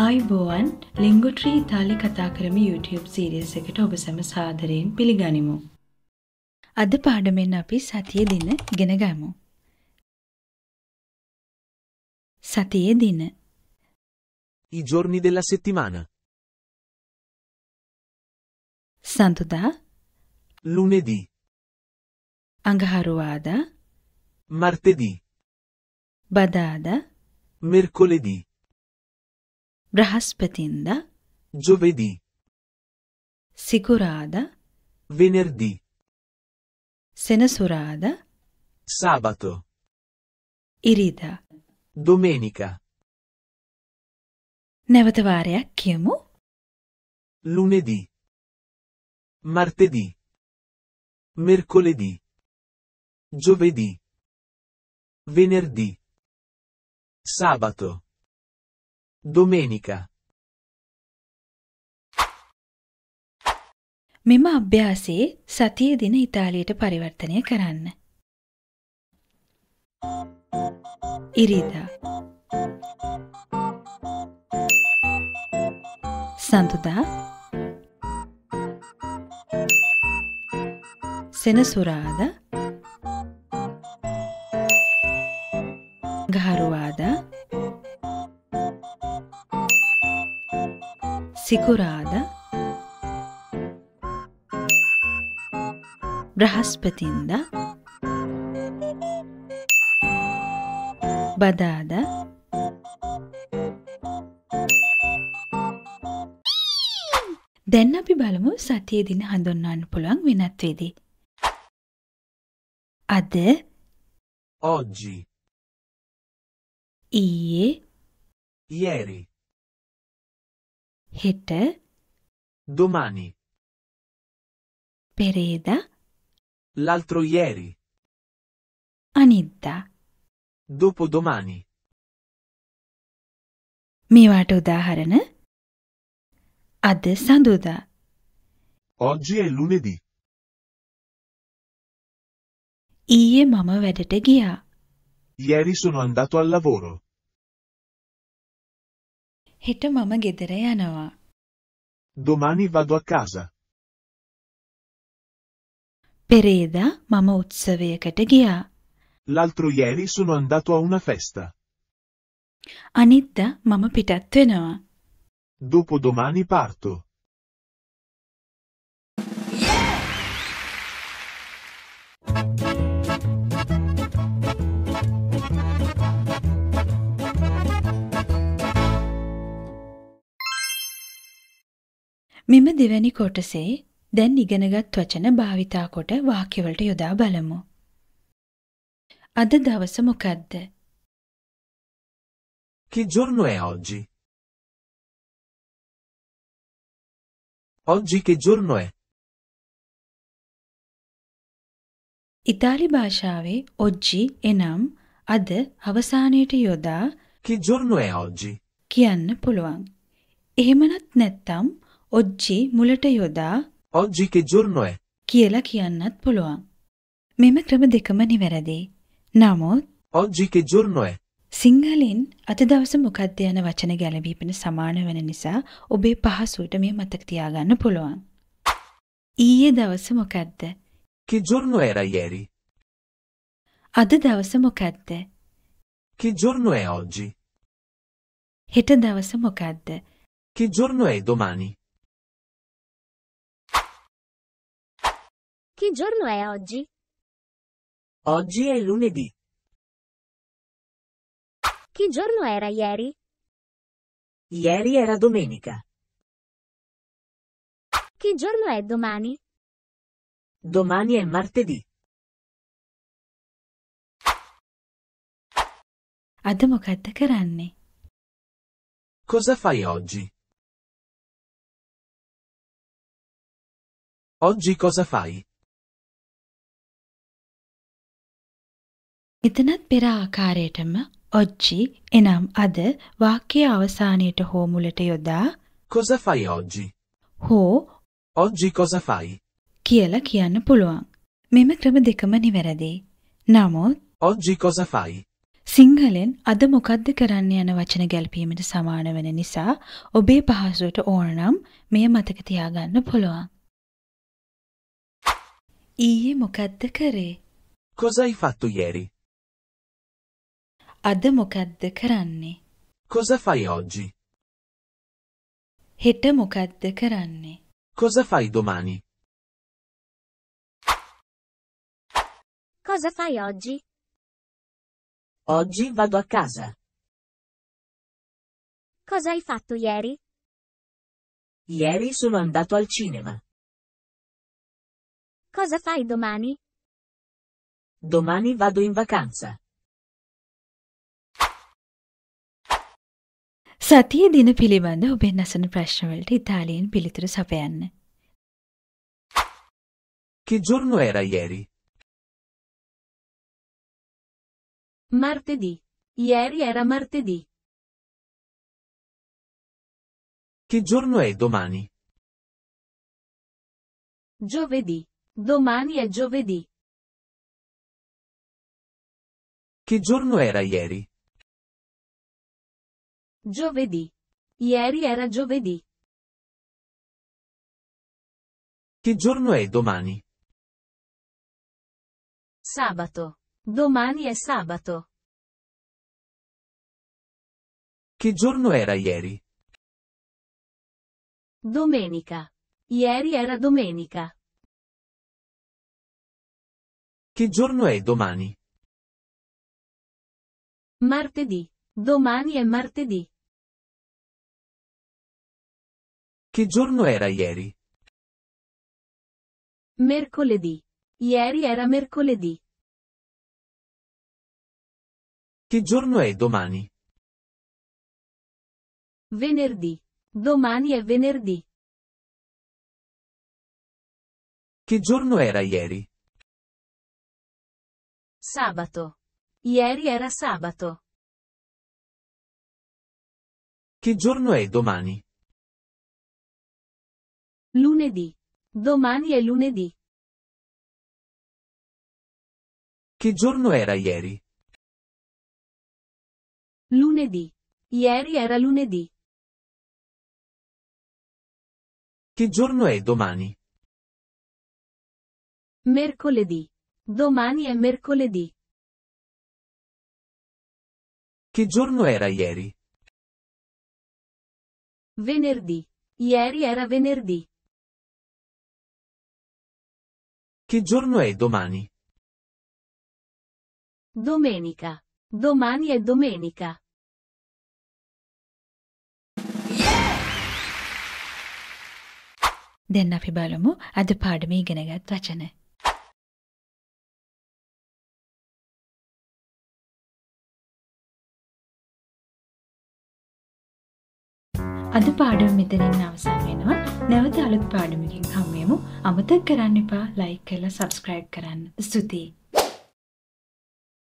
අයිබෝවන් ලිංගුට්‍රී ඉතාලි කතා කරම YouTube සීරියස් එකට ඔබ සැම සාදරයෙන් පිළිගනිමු. අද පාඩමෙන් අපි සතිය දින ගෙන ගමු. සතියේ දින I giorni della settimana. සඳුදා Lunedì. අඟහරුවාදා Martedì. බදාදා Mercoledì. ಬೃಹಸ್ಪತಿಯಿಂದ giovedì ಸಿಗುರಾದ venerdì ಸೆನಸುರಾದ sabato ಇರಿದ domenica නැවත වාරයක් කියමු lunedì martedì mercoledì giovedì venerdì sabato Domenica. මෙම අභ්‍යාසයේ සතිය දින ඉතාලියට පරිවර්තනය කරන්න. ඉරිදා සඳුදා සෙනසුරාදා සිකුරාදා බ්‍රහස්පතින්දා බදාදා දැන් අපි බලමු සතිය දින හඳුන්වන්න පුළුවන් වෙනත් වේදී. අද oggi ඊයේ ieri හෙට domani pereda l'altro ieri Anidda. dopodomani Mi මේවාට උදාහරණ අද සඳුදා oggi è lunedì Ie mamma vedete ghia. ieri sono andato al lavoro හෙට මම ගෙදර යනවා. Domani vado a casa. පෙරේදා මම උත්සවයකට ගියා. L'altro ieri sono andato a una festa. අනිද්දා මම පිටත් වෙනවා. Dopodomani parto. මෙම දෙවැනි කොටසේ දැන් ඉගෙනගත් වචන භාවිතා කොට වාක්‍යවලට යොදා බලමු. අද දවස මොකද්ද? Che giorno è oggi? Oggi che giorno è? ඉතාලි භාෂාවේ ඔජ්ජි එනම් අද අවසානයට යොදා Che giorno è oggi? කියන්න පුළුවන්. එහෙමනත් නැත්නම් ඔජ්ජි මුලට යොදා "Oggi che giorno è?" කියලා කියන්නත් පුළුවන්. මෙම ක්‍රම දෙකම නිවැරදියි. නමුත් "Oggi che giorno è?" සිංහලෙන් අද දවස මොකක්ද යන වචන ගැළවීමට සමාන වෙන නිසා ඔබේ පහසුවට මේ මතක තියාගන්න පුළුවන්. ඊයේ දවස මොකක්ද? Che giorno era ieri? අද දවස මොකක්ද? Che giorno è oggi? හෙට දවස මොකක්ද? Che giorno è domani? Che giorno è oggi? Oggi è lunedì. Che giorno era ieri? Ieri era domenica. Che giorno è domani? Domani è martedì. عدم وقت ذكرني Cosa fai oggi? Oggi cosa fai? එතනත් පෙර ආකාරයටම oggi එනම් අද වාක්‍ය අවසානයට හෝ මුලට යොදා cosa fai oggi? හෝ oggi cosa fai? කියලා කියන්න පුළුවන්. මෙම ක්‍රම දෙකම නිවැරදියි. නමුත් oggi cosa fai? සිංහලෙන් අද මොකද්ද කරන්න යන වචන ගැලපීමට සමාන වෙන නිසා ඔබේ පහසුවට ඕනනම් මෙය මතක තියාගන්න පුළුවන්. ඊයේ මොකද්ද කරේ? Cosa hai fatto ieri? අදමොකද්ද කරන්නේ? Cosa fai oggi? හෙට මොකද්ද කරන්නේ? Cosa fai domani? Cosa fai oggi? Oggi vado a casa. Cosa hai fatto ieri? Ieri sono andato al cinema. Cosa fai domani? Domani vado in vacanza. සතිය දින පිළිබඳ ඔබෙන් අසන ප්‍රශ්නවලට ඉතාලියෙන් පිළිතුරු සපයන්න. Che giorno era ieri? Martedì. Ieri era martedì. Che giorno è domani? Giovedì. Domani è giovedì. Che giorno era ieri? Giovedì. Ieri era giovedì. Che giorno è domani? Sabato. Domani è sabato. Che giorno era ieri? Domenica. Ieri era domenica. Che giorno è domani? Martedì. Domani è martedì. Che giorno era ieri? Mercoledì. Ieri era mercoledì. Che giorno è domani? Venerdì. Domani è venerdì. Che giorno era ieri? Sabato. Ieri era sabato. Che giorno è domani? Lunedì. Domani è lunedì. Che giorno era ieri? Lunedì. Ieri era lunedì. Che giorno è domani? Mercoledì. Domani è mercoledì. Che giorno era ieri? Venerdì. Ieri era venerdì. Che giorno è domani? Domenica. Domani è domenica. දෙන්න අපි බලමු අද පාඩමේ ඉගෙන ගත් වචන. අද පාඩම් මෙතනින් අවසන් වෙනවා නැවත අලුත් පාඩමකින් හම්මයමු අමතක් කරන්න එපා ලයි කල සබස්ක්‍රයිබ් කරන්න ස්තුතියි